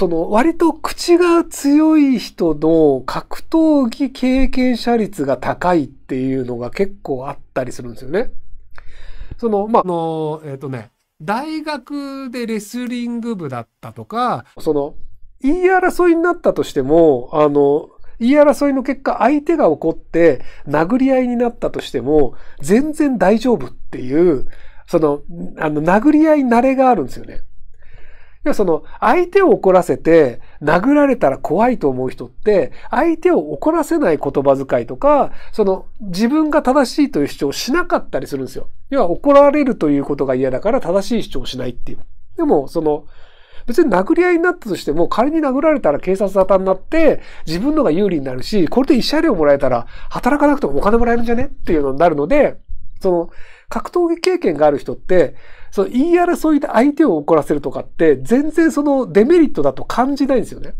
その割と口が強い人の格闘技経験者率が高いっていうのが結構あったりするんですよね。その、まあ、あの、えっ、ー、とね、大学でレスリング部だったとか、その、言い争いになったとしても、あの、言い争いの結果相手が怒って殴り合いになったとしても、全然大丈夫っていう、その、あの、殴り合い慣れがあるんですよね。要はその、相手を怒らせて、殴られたら怖いと思う人って、相手を怒らせない言葉遣いとか、その、自分が正しいという主張をしなかったりするんですよ。要は怒られるということが嫌だから正しい主張をしないっていう。でも、その、別に殴り合いになったとしても、仮に殴られたら警察沙汰になって、自分のが有利になるし、これで慰謝料もらえたら、働かなくてもお金もらえるんじゃねっていうのになるので、その、格闘技経験がある人って、その言い争いで相手を怒らせるとかって、全然そのデメリットだと感じないんですよね。